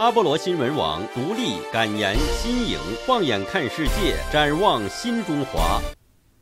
阿波罗新闻网独立、敢言、新颖，放眼看世界，展望新中华。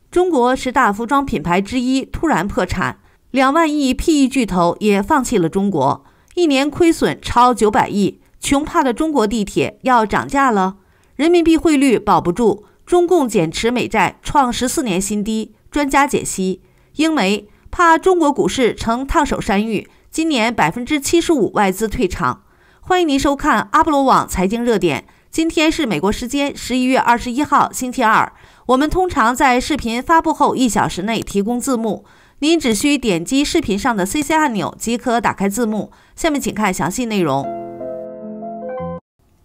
中国十大服装品牌之一突然破产，两万亿 PE 巨头也放弃了中国，一年亏损超九百亿，穷怕的中国地铁要涨价了，人民币汇率保不住，中共减持美债创十四年新低，专家解析：英媒怕中国股市成烫手山芋，今年百分之七十五外资退场。欢迎您收看阿波罗网财经热点。今天是美国时间十一月二十一号，星期二。我们通常在视频发布后一小时内提供字幕，您只需点击视频上的 CC 按钮即可打开字幕。下面请看详细内容：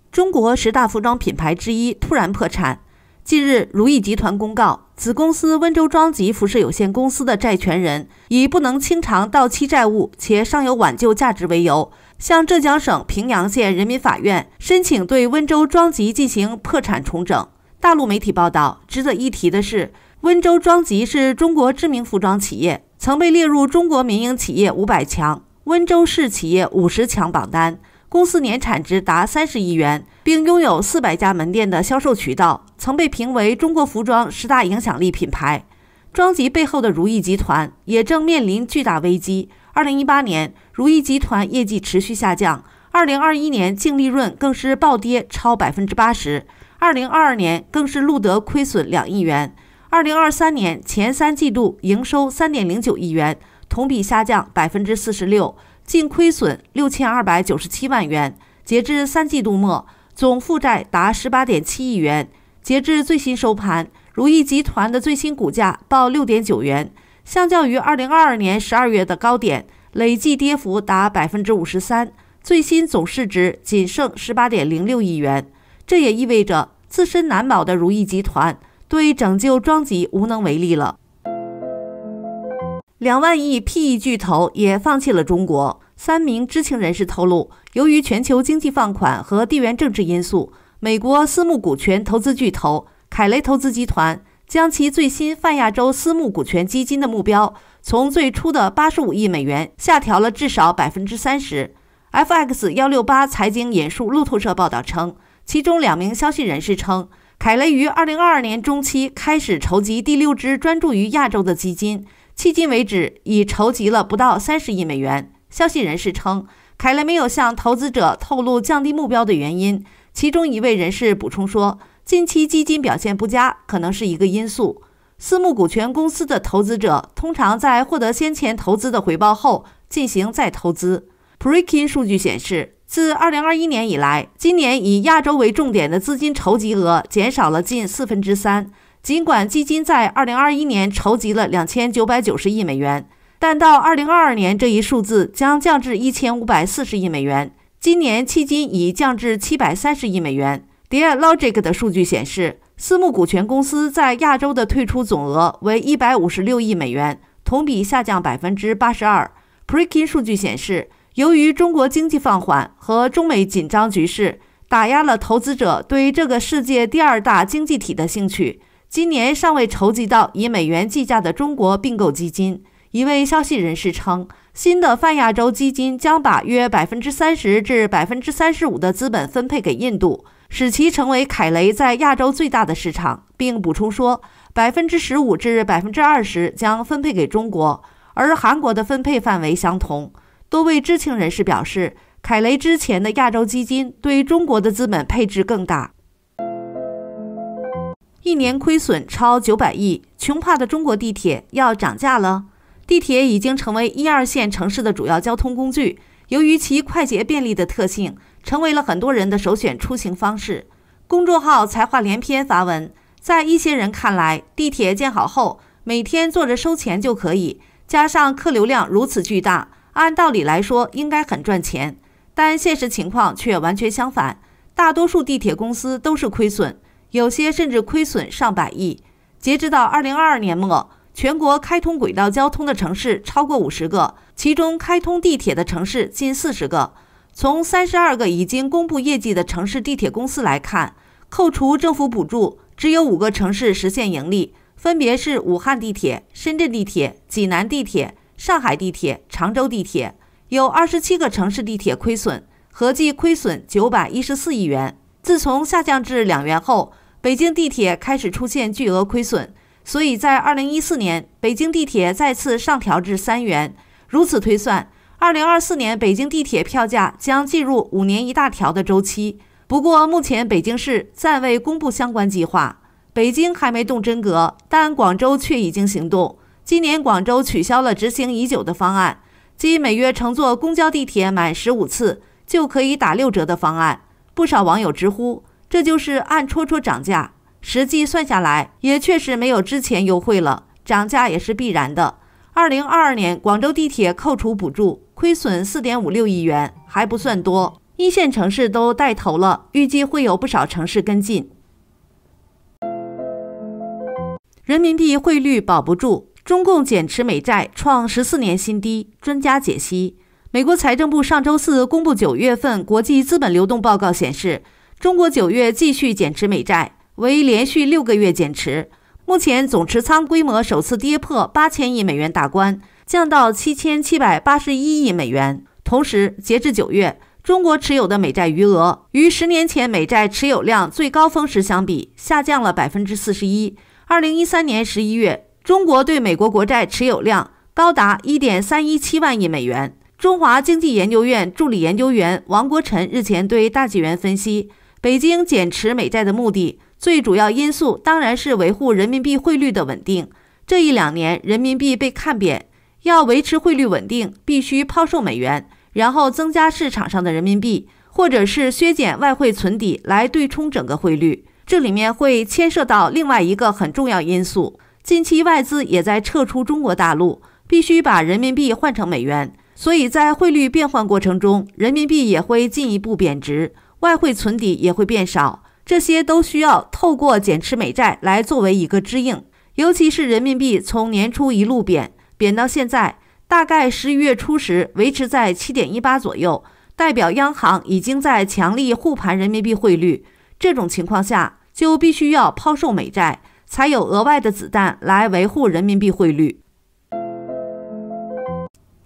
中国十大服装品牌之一突然破产。近日，如意集团公告，子公司温州庄吉服饰有限公司的债权人以不能清偿到期债务且尚有挽救价值为由，向浙江省平阳县人民法院申请对温州庄吉进行破产重整。大陆媒体报道，值得一提的是，温州庄吉是中国知名服装企业，曾被列入中国民营企业五百强、温州市企业五十强榜单。公司年产值达三十亿元，并拥有四百家门店的销售渠道，曾被评为中国服装十大影响力品牌。庄吉背后的如意集团也正面临巨大危机。二零一八年，如意集团业绩持续下降，二零二一年净利润更是暴跌超百分之八十，二零二二年更是录得亏损两亿元，二零二三年前三季度营收三点零九亿元，同比下降百分之四十六。净亏损六千二百九十七万元，截至三季度末，总负债达十八点七亿元。截至最新收盘，如意集团的最新股价报六点九元，相较于二零二二年十二月的高点，累计跌幅达百分之五十三。最新总市值仅剩十八点零六亿元，这也意味着自身难保的如意集团对拯救庄集无能为力了。两万亿 PE 巨头也放弃了中国。三名知情人士透露，由于全球经济放缓和地缘政治因素，美国私募股权投资巨头凯雷投资集团将其最新泛亚洲私募股权基金的目标从最初的八十五亿美元下调了至少百分之三十。FX 幺六八财经引述路透社报道称，其中两名消息人士称，凯雷于二零二二年中期开始筹集第六支专注于亚洲的基金。迄今为止，已筹集了不到三十亿美元。消息人士称，凯雷没有向投资者透露降低目标的原因。其中一位人士补充说，近期基金表现不佳可能是一个因素。私募股权公司的投资者通常在获得先前投资的回报后进行再投资。Prekin 数据显示，自二零二一年以来，今年以亚洲为重点的资金筹集额减少了近四分之三。尽管基金在2021年筹集了2990亿美元，但到2022年，这一数字将降至1540亿美元。今年，迄今已降至730亿美元。Dealogic 的数据显示，私募股权公司在亚洲的退出总额为156亿美元，同比下降82%。Prekin 数据显示，由于中国经济放缓和中美紧张局势，打压了投资者对这个世界第二大经济体的兴趣。今年尚未筹集到以美元计价的中国并购基金，一位消息人士称，新的泛亚洲基金将把约百分之三十至百分之三十五的资本分配给印度，使其成为凯雷在亚洲最大的市场，并补充说，百分之十五至百分之二十将分配给中国，而韩国的分配范围相同。多位知情人士表示，凯雷之前的亚洲基金对中国的资本配置更大。一年亏损超九百亿，穷怕的中国地铁要涨价了。地铁已经成为一二线城市的主要交通工具，由于其快捷便利的特性，成为了很多人的首选出行方式。公众号“才华连篇”发文，在一些人看来，地铁建好后每天坐着收钱就可以，加上客流量如此巨大，按道理来说应该很赚钱，但现实情况却完全相反，大多数地铁公司都是亏损。有些甚至亏损上百亿。截止到二零二二年末，全国开通轨道交通的城市超过五十个，其中开通地铁的城市近四十个。从三十二个已经公布业绩的城市地铁公司来看，扣除政府补助，只有五个城市实现盈利，分别是武汉地铁、深圳地铁、济南地铁、上海地铁、常州地铁。有二十七个城市地铁亏损，合计亏损九百一十四亿元。自从下降至两元后，北京地铁开始出现巨额亏损，所以在二零一四年，北京地铁再次上调至三元。如此推算，二零二四年北京地铁票价将进入五年一大调的周期。不过，目前北京市暂未公布相关计划，北京还没动真格。但广州却已经行动，今年广州取消了执行已久的方案，即每月乘坐公交地铁满十五次就可以打六折的方案。不少网友直呼。这就是暗戳戳涨价，实际算下来也确实没有之前优惠了，涨价也是必然的。二零二二年广州地铁扣除补助亏损四点五六亿元，还不算多。一线城市都带头了，预计会有不少城市跟进。人民币汇率保不住，中共减持美债创十四年新低，专家解析。美国财政部上周四公布九月份国际资本流动报告显示。中国九月继续减持美债，为连续六个月减持。目前总持仓规模首次跌破八千亿美元大关，降到七千七百八十一亿美元。同时，截至九月，中国持有的美债余额与十年前美债持有量最高峰时相比，下降了百分之四十一。二零一三年十一月，中国对美国国债持有量高达一点三一七万亿美元。中华经济研究院助理研究员王国臣日前对大纪元分析。北京减持美债的目的，最主要因素当然是维护人民币汇率的稳定。这一两年，人民币被看扁，要维持汇率稳定，必须抛售美元，然后增加市场上的人民币，或者是削减外汇存底来对冲整个汇率。这里面会牵涉到另外一个很重要因素：近期外资也在撤出中国大陆，必须把人民币换成美元，所以在汇率变换过程中，人民币也会进一步贬值。外汇存底也会变少，这些都需要透过减持美债来作为一个支应。尤其是人民币从年初一路贬贬到现在，大概十一月初时维持在七点一八左右，代表央行已经在强力护盘人民币汇率。这种情况下，就必须要抛售美债，才有额外的子弹来维护人民币汇率。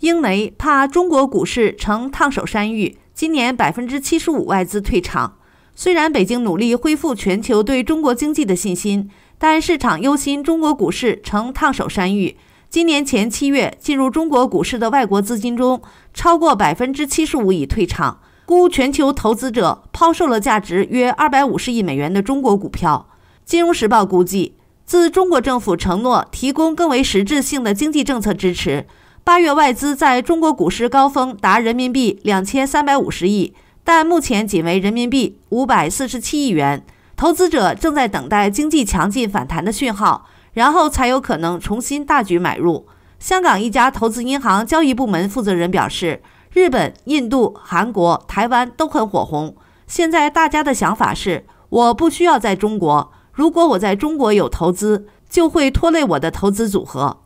英媒怕中国股市成烫手山芋。今年百分之七十五外资退场。虽然北京努力恢复全球对中国经济的信心，但市场忧心中国股市成烫手山芋。今年前七月进入中国股市的外国资金中，超过百分之七十五已退场，估全球投资者抛售了价值约二百五十亿美元的中国股票。金融时报估计，自中国政府承诺提供更为实质性的经济政策支持。八月外资在中国股市高峰达人民币两千三百五十亿，但目前仅为人民币五百四十七亿元。投资者正在等待经济强劲反弹的讯号，然后才有可能重新大举买入。香港一家投资银行交易部门负责人表示：“日本、印度、韩国、台湾都很火红，现在大家的想法是，我不需要在中国。如果我在中国有投资，就会拖累我的投资组合。”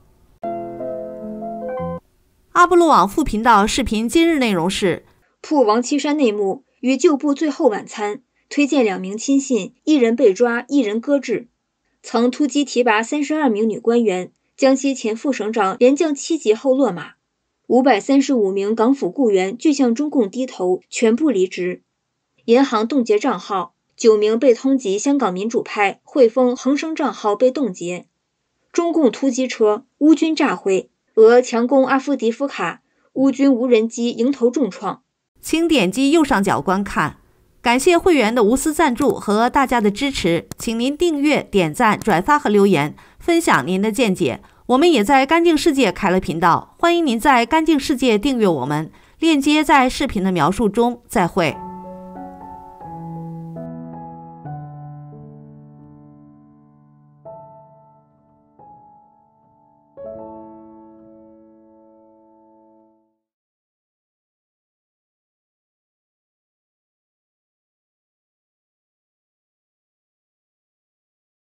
阿布洛网副频道视频今日内容是：曝王岐山内幕，与旧部最后晚餐，推荐两名亲信，一人被抓，一人搁置。曾突击提拔三十二名女官员，江西前副省长连降七级后落马。五百三十五名港府雇员拒向中共低头，全部离职。银行冻结账号，九名被通缉香港民主派，汇丰、恒生账号被冻结。中共突击车，乌军炸毁。俄强攻阿夫迪夫卡，乌军无人机迎头重创。请点击右上角观看。感谢会员的无私赞助和大家的支持，请您订阅、点赞、转发和留言，分享您的见解。我们也在干净世界开了频道，欢迎您在干净世界订阅我们，链接在视频的描述中。再会。